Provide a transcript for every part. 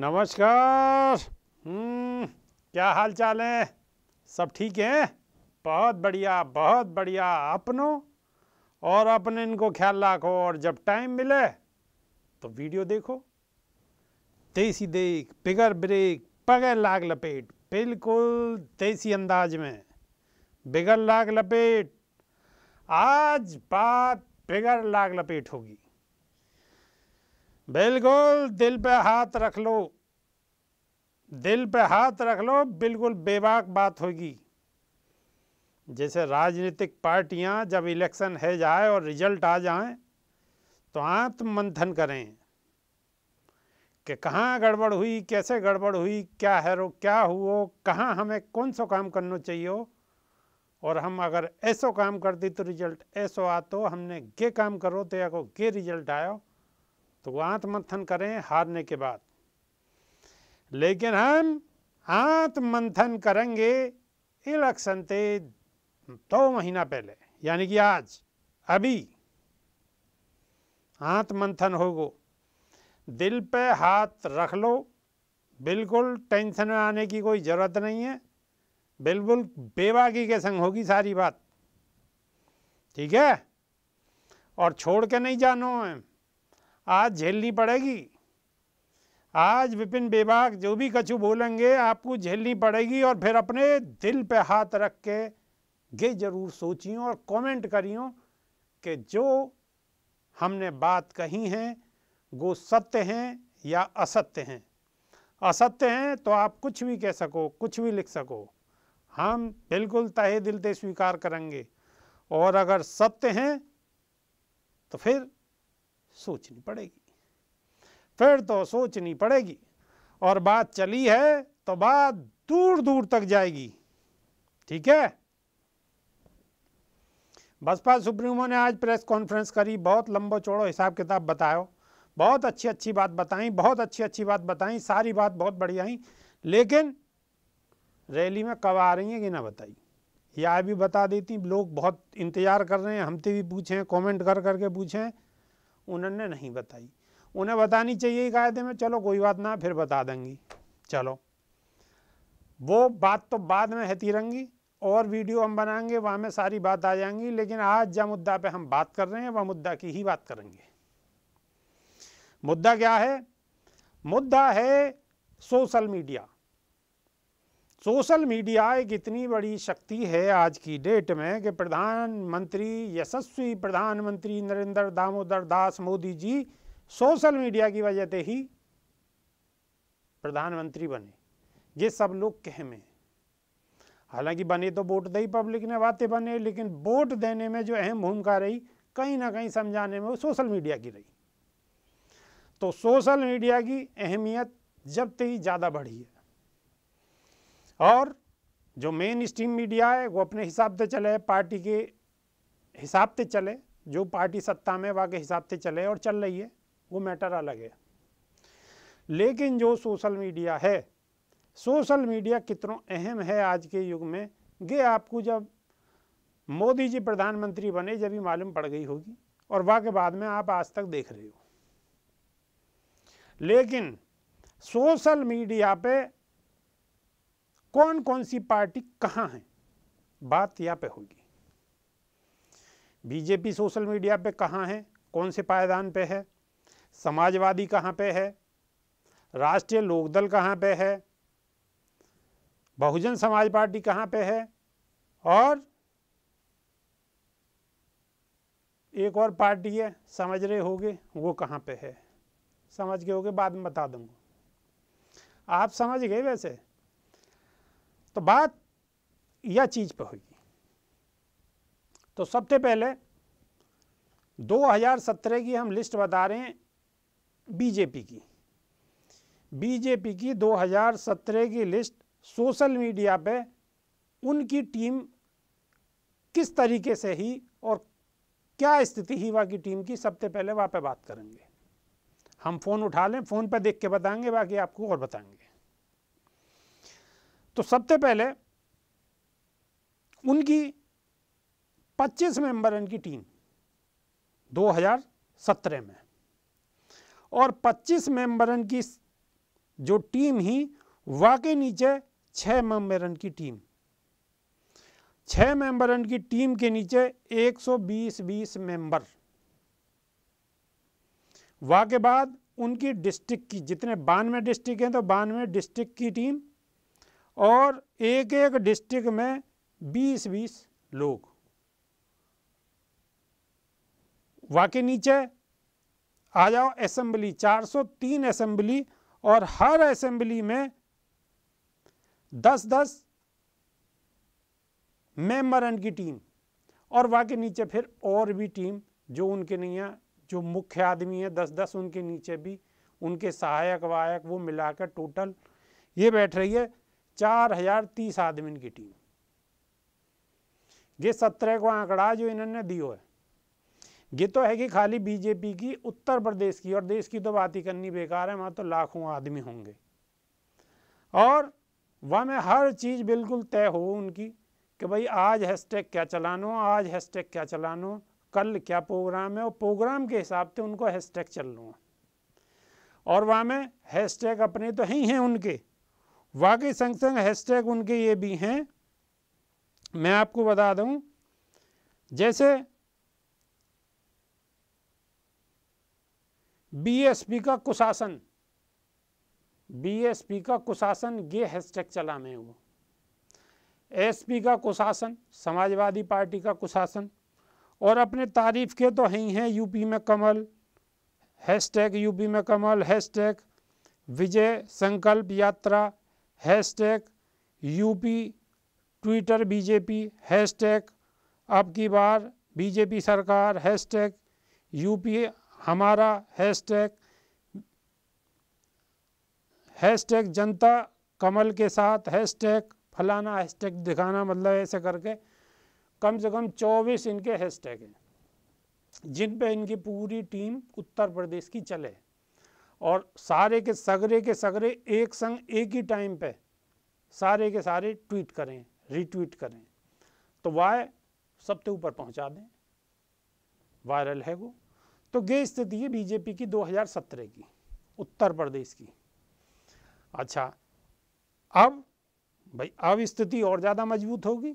नमस्कार हम्म, क्या हाल चाल है सब ठीक है बहुत बढ़िया बहुत बढ़िया अपनों और अपने इनको ख्याल रखो और जब टाइम मिले तो वीडियो देखो देसी देख बिगर ब्रेक पगड़ लाग लपेट बिल्कुल देसी अंदाज में बिगर लाग लपेट आज बात बिगर लाग लपेट होगी बिल्कुल दिल पे हाथ रख लो दिल पे हाथ रख लो बिल्कुल बेबाक बात होगी जैसे राजनीतिक पार्टियां जब इलेक्शन है जाए और रिजल्ट आ जाए तो आत्म मंथन करें कि कहाँ गड़बड़ हुई कैसे गड़बड़ हुई क्या है रो क्या हुआ कहाँ हमें कौन सो काम करना चाहिए और हम अगर ऐसो काम कर दी तो रिजल्ट ऐसो आ तो हमने गे काम करो तो या को गे रिजल्ट आयो तो वो मंथन करें हारने के बाद लेकिन हम आंत मंथन करेंगे इलेक्शन से दो महीना पहले यानी कि आज अभी आंत हो होगो दिल पे हाथ रख लो बिल्कुल टेंशन में आने की कोई ज़रूरत नहीं है बिल्कुल बेबाकी के संग होगी सारी बात ठीक है और छोड़ के नहीं जानो हम आज झेलनी पड़ेगी आज विपिन बेबाक जो भी कछु बोलेंगे आपको झेलनी पड़ेगी और फिर अपने दिल पे हाथ रख के ये ज़रूर सोचियो और कमेंट करियो कि जो हमने बात कही है वो सत्य हैं या असत्य हैं असत्य हैं तो आप कुछ भी कह सको कुछ भी लिख सको हम बिल्कुल तहे दिल से स्वीकार करेंगे और अगर सत्य हैं तो फिर सोचनी पड़ेगी फिर तो सोचनी पड़ेगी और बात चली है तो बात दूर दूर तक जाएगी ठीक है बसपा सुप्रीमो ने आज प्रेस कॉन्फ्रेंस करी बहुत लंबो चौड़ो हिसाब किताब बतायो बहुत अच्छी अच्छी बात बताई बहुत अच्छी अच्छी बात बताई सारी बात बहुत बढ़िया ही लेकिन रैली में कब आ रही है कि ना बताई या भी बता देती लोग बहुत इंतज़ार कर रहे हैं तो भी पूछे कमेंट कर करके पूछे उन्होंने नहीं बताई उन्हें बतानी चाहिए कायदे में चलो कोई बात ना फिर बता देंगी चलो वो बात तो बाद में है तिरंगी और वीडियो हम बनाएंगे वहाँ में सारी बात आ जाएंगी लेकिन आज जब मुद्दा पे हम बात कर रहे हैं वह मुद्दा की ही बात करेंगे मुद्दा क्या है मुद्दा है सोशल मीडिया सोशल मीडिया एक इतनी बड़ी शक्ति है आज की डेट में कि प्रधानमंत्री यशस्वी प्रधानमंत्री नरेंद्र दामोदर दास मोदी जी सोशल मीडिया की वजह से ही प्रधानमंत्री बने ये सब लोग कह में हालांकि बने तो वोट दई पब्लिक ने बातें बने लेकिन वोट देने में जो अहम भूमिका रही कहीं ना कहीं समझाने में वो सोशल मीडिया की रही तो सोशल मीडिया की अहमियत जब तक ज़्यादा बढ़ी है और जो मेन स्ट्रीम मीडिया है वो अपने हिसाब से चले पार्टी के हिसाब से चले जो पार्टी सत्ता में के हिसाब से चले और चल रही है वो मैटर अलग है लेकिन जो सोशल मीडिया है सोशल मीडिया कितनों अहम है आज के युग में ये आपको जब मोदी जी प्रधानमंत्री बने जब ही मालूम पड़ गई होगी और वाह के बाद में आप आज तक देख रहे हो लेकिन सोशल मीडिया पे कौन कौन सी पार्टी कहाँ है बात यहाँ पे होगी बीजेपी सोशल मीडिया पे कहाँ है कौन से पायदान पे है समाजवादी कहाँ पे है राष्ट्रीय लोकदल कहाँ पे है बहुजन समाज पार्टी कहाँ पे है और एक और पार्टी है समझ रहे होगे वो कहाँ पे है समझ गए होगे बाद में बता दूंगा आप समझ गए वैसे तो बात यह चीज़ पर हुई तो सबसे पहले 2017 की हम लिस्ट बता रहे हैं बीजेपी की बीजेपी की 2017 की लिस्ट सोशल मीडिया पे उनकी टीम किस तरीके से ही और क्या स्थिति ही वहाँ की टीम की सबसे पहले वहाँ पे बात करेंगे हम फ़ोन उठा लें फ़ोन पर देख के बताएंगे बाकी आपको और बताएंगे तो सबसे पहले उनकी 25 मेंबर इनकी टीम 2017 में और 25 मेंबर की जो टीम ही वाकई नीचे छह मेंबरन की टीम छः मेंबर की टीम के नीचे 120 20 मेंबर वाके बाद उनकी डिस्ट्रिक्ट की जितने बानवे डिस्ट्रिक्ट हैं तो बानवे डिस्ट्रिक्ट की टीम और एक एक डिस्ट्रिक्ट में बीस बीस लोग वाके नीचे आ जाओ असेंबली 403 असेंबली और हर असेंबली में 10-10 मेंबर की टीम और वाके नीचे फिर और भी टीम जो उनके नहीं है जो मुख्य आदमी है 10-10 उनके नीचे भी उनके सहायक वायक वो मिलाकर टोटल ये बैठ रही है चार हजार तीस आदमी की टीम ये सत्रह को आंकड़ा जो इन्होंने दियो है ये तो है कि खाली बीजेपी की उत्तर प्रदेश की और देश की तो बात ही करनी बेकार है वहां तो लाखों आदमी होंगे और वह में हर चीज़ बिल्कुल तय हो उनकी कि भाई आज हैशटैग क्या चलानो आज हैशटैग क्या चलानो कल क्या प्रोग्राम है और प्रोग्राम के हिसाब से उनको हैशटैग चल लो और वहाँ में हैशटैग अपने तो ही हैं उनके वाकई संग संग हैशटैग उनके ये भी हैं मैं आपको बता दूं जैसे बीएसपी का कुशासन बीएसपी का कुशासन ये हैशटैग चला में वो एसपी का कुशासन समाजवादी पार्टी का कुशासन और अपने तारीफ के तो हैं ही हैं यूपी में कमल हैशटैग यूपी में कमल hashtag Vijay Sankalp Yatra hash tag UP Twitter BJP hash tag अब की बार बीजेपी सरकार हैश टैग यूपी हमारा हैश टैग हैश टैग जनता कमल के साथ हैश टैग फलाना हैश टैग दिखाना मतलब ऐसे करके कम से कम चौबीस इनके हैश टैग हैं जिन पे इनकी पूरी टीम उत्तर प्रदेश की चले और सारे के सगरे के सगरे एक संग एक ही टाइम पे सारे के सारे ट्वीट करें रीट्वीट करें तो वाय सबके ऊपर पहुंचा दें वायरल है वो तो ये स्थिति है बीजेपी की 2017 की उत्तर प्रदेश की अच्छा अब भाई अब स्थिति और ज़्यादा मजबूत होगी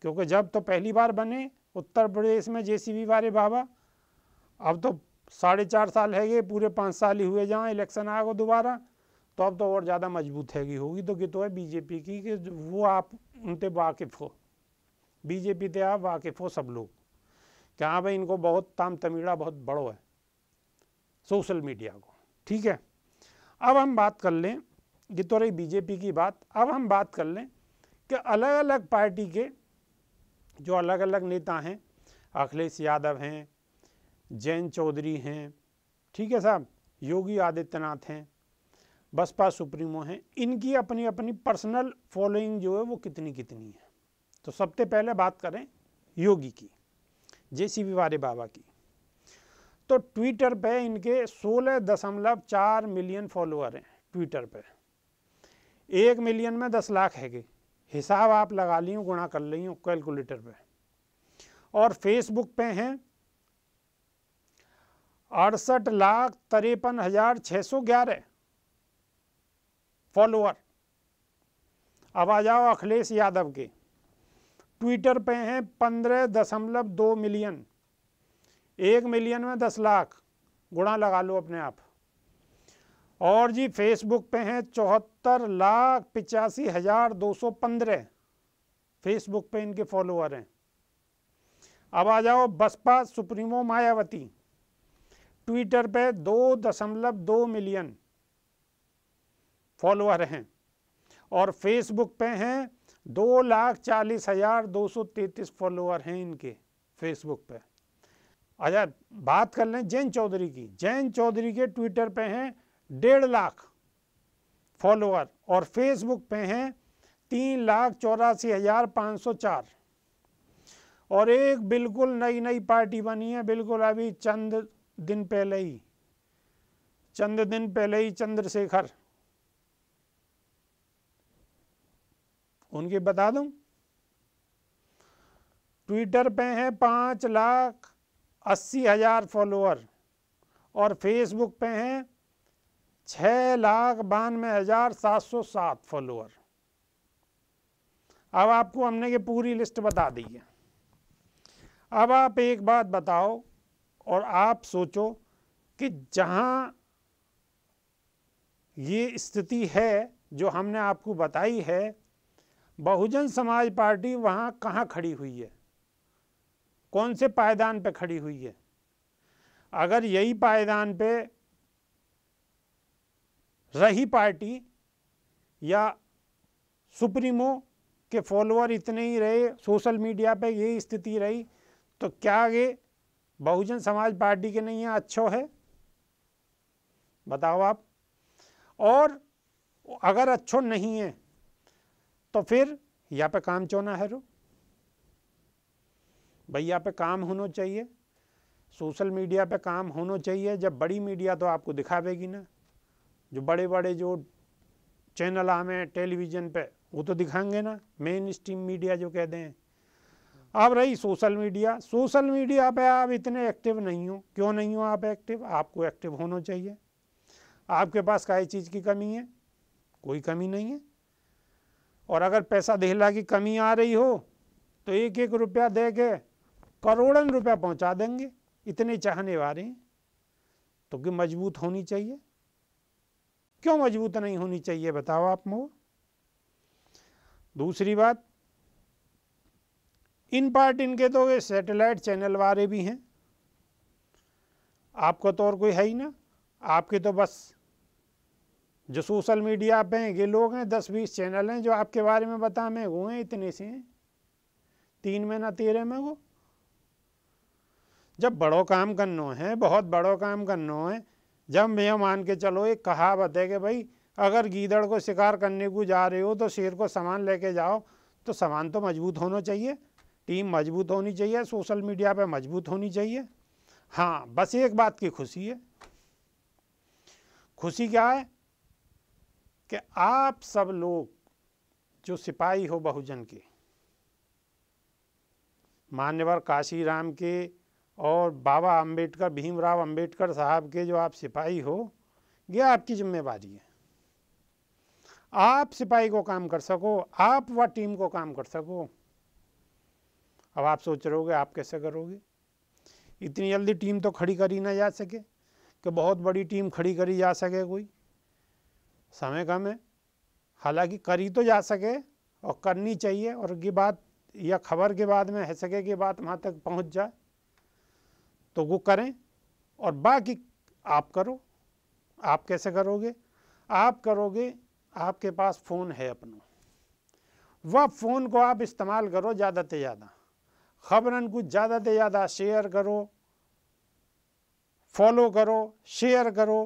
क्योंकि जब तो पहली बार बने उत्तर प्रदेश में जेसीबी वाले बाबा अब तो साढ़े चार साल है ये पूरे पाँच साल ही हुए जहाँ इलेक्शन आएगा दोबारा तो अब तो और ज़्यादा मजबूत हैगी होगी तो कि तो है बीजेपी की कि वो आप उनते वाकिफ़ हो बीजेपी ते आप वाकिफ़ हो सब लोग कि हाँ भाई इनको बहुत ताम तमीड़ा बहुत बड़ो है सोशल मीडिया को ठीक है अब हम बात कर लें ये तो रही बीजेपी की बात अब हम बात कर लें कि अलग अलग पार्टी के जो अलग अलग नेता हैं अखिलेश यादव हैं जैन चौधरी हैं ठीक है साहब योगी आदित्यनाथ हैं बसपा सुप्रीमो हैं इनकी अपनी अपनी पर्सनल फॉलोइंग जो है वो कितनी कितनी है तो सबसे पहले बात करें योगी की जे सी वारे बाबा की तो ट्विटर पे इनके सोलह दशमलव चार मिलियन फॉलोअर हैं ट्विटर पे एक मिलियन में दस लाख है हिसाब आप लगा लियो गुणा कर लियो कैलकुलेटर पे और फेसबुक पे हैं अड़सठ लाख तिरपन हजार छः सौ ग्यारह फॉलोअर अब आ जाओ अखिलेश यादव के ट्विटर पे हैं पंद्रह दशमलव दो मिलियन एक मिलियन में दस लाख गुणा लगा लो अपने आप और जी फेसबुक पे हैं चौहत्तर लाख पिचासी हज़ार दो सौ पंद्रह फेसबुक पे इनके फॉलोअर हैं अब आ जाओ बसपा सुप्रीमो मायावती ट्विटर पे दो दशमलव दो मिलियन फॉलोअर हैं और फेसबुक पे हैं दो लाख चालीस हजार दो सौ तैतीस फॉलोअर हैं इनके फेसबुक पे अच्छा बात कर लें जैन चौधरी की जैन चौधरी के ट्विटर पे हैं डेढ़ लाख फॉलोअर और फेसबुक पे हैं तीन लाख चौरासी हजार पाँच सौ चार और एक बिल्कुल नई नई पार्टी बनी है बिल्कुल अभी चंद दिन पहले ही चंद दिन पहले ही चंद्रशेखर उनके बता दूं ट्विटर पे हैं पांच लाख अस्सी हज़ार फॉलोअर और फेसबुक पे हैं छ लाख बानवे हज़ार सात सौ सात फॉलोअर अब आपको हमने ये पूरी लिस्ट बता दी है अब आप एक बात बताओ और आप सोचो कि जहाँ ये स्थिति है जो हमने आपको बताई है बहुजन समाज पार्टी वहाँ कहाँ खड़ी हुई है कौन से पायदान पे खड़ी हुई है अगर यही पायदान पे रही पार्टी या सुप्रीमो के फॉलोअर इतने ही रहे सोशल मीडिया पे यही स्थिति रही तो क्या ये बहुजन समाज पार्टी के नहीं है अच्छो है बताओ आप और अगर अच्छो नहीं है तो फिर यहाँ पे काम चोना है रो भाई यहाँ पे काम होना चाहिए सोशल मीडिया पे काम होना चाहिए जब बड़ी मीडिया तो आपको दिखावेगी ना जो बड़े बड़े जो चैनल आमे टेलीविज़न पे वो तो दिखाएंगे ना मेन स्ट्रीम मीडिया जो कहते हैं अब रही सोशल मीडिया सोशल मीडिया पे आप इतने एक्टिव नहीं हो क्यों नहीं हो आप एक्टिव आपको एक्टिव होना चाहिए आपके पास कई चीज़ की कमी है कोई कमी नहीं है और अगर पैसा देहला की कमी आ रही हो तो एक एक रुपया दे के करोड़न रुपया पहुंचा देंगे इतने चाहने वाले हैं तो कि मजबूत होनी चाहिए क्यों मजबूत नहीं होनी चाहिए बताओ आप मुझे दूसरी बात इन पार्ट इनके तो ये सैटेलाइट चैनल वाले भी हैं आपका तो और कोई है ही ना आपके तो बस जो सोशल मीडिया पे हैं ये लोग हैं दस बीस चैनल हैं जो आपके बारे में बता मैं वो हैं इतने से हैं तीन में ना तेरह में वो जब बड़ो काम करनो है बहुत बड़ो काम करनो है जब मैं मान के चलो एक कहावत है कि भाई अगर गीदड़ को शिकार करने को जा रहे हो तो शेर को सामान लेके जाओ तो सामान तो मजबूत होना चाहिए टीम मजबूत होनी चाहिए सोशल मीडिया पे मजबूत होनी चाहिए हाँ बस एक बात की खुशी है खुशी क्या है कि आप सब लोग जो सिपाही हो बहुजन के मान्यवर काशी राम के और बाबा अंबेडकर भीमराव अंबेडकर साहब के जो आप सिपाही हो ये आपकी जिम्मेवारी है आप सिपाही को काम कर सको आप व टीम को काम कर सको अब आप सोच रहे होगे आप कैसे करोगे इतनी जल्दी टीम तो खड़ी करी ना जा सके कि बहुत बड़ी टीम खड़ी करी जा सके कोई समय कम है हालांकि करी तो जा सके और करनी चाहिए और ये बात या खबर के बाद में है सके की बात वहाँ तक पहुँच जाए तो वो करें और बाकी आप करो आप कैसे करोगे आप करोगे आपके पास फ़ोन है अपना वह फ़ोन को आप इस्तेमाल करो ज़्यादा से ज़्यादा खबरन को ज़्यादा से ज़्यादा शेयर करो फॉलो करो शेयर करो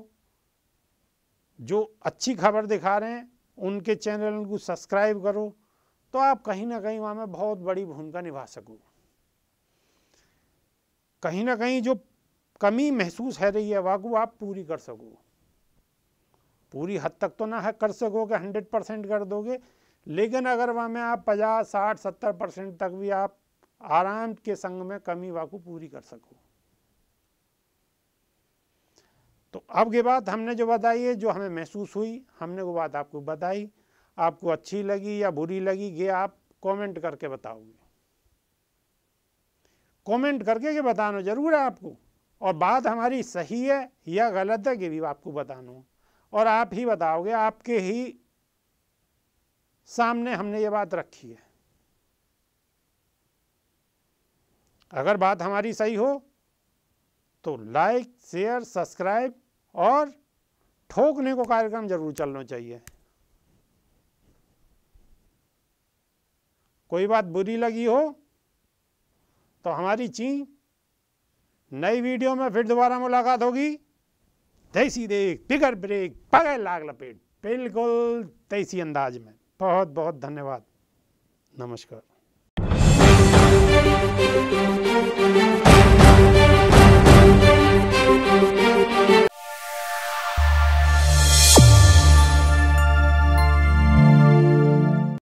जो अच्छी खबर दिखा रहे हैं उनके चैनल को सब्सक्राइब करो तो आप कहीं ना कहीं वहाँ में बहुत बड़ी भूमिका निभा सको कहीं ना कहीं जो कमी महसूस है रही है वाकू को आप पूरी कर सको पूरी हद तक तो ना है कर सकोगे हंड्रेड परसेंट कर दोगे लेकिन अगर वहाँ में आप पचास साठ सत्तर परसेंट तक भी आप आराम के संग में कमी वाकू पूरी कर सको तो अब ये बात हमने जो बताई है जो हमें महसूस हुई हमने वो बात आपको बताई आपको अच्छी लगी या बुरी लगी ये आप कमेंट करके बताओगे कमेंट करके के बताना जरूर है आपको और बात हमारी सही है या गलत है ये भी आपको बताना और आप ही बताओगे आपके ही सामने हमने ये बात रखी है अगर बात हमारी सही हो तो लाइक शेयर सब्सक्राइब और ठोकने को कार्यक्रम जरूर चलना चाहिए कोई बात बुरी लगी हो तो हमारी ची नई वीडियो में फिर दोबारा मुलाकात होगी तैसी देख टिकर ब्रेक पगड़ लाग लपेट बिल्कुल तैसी अंदाज में बहुत बहुत धन्यवाद नमस्कार Thank you.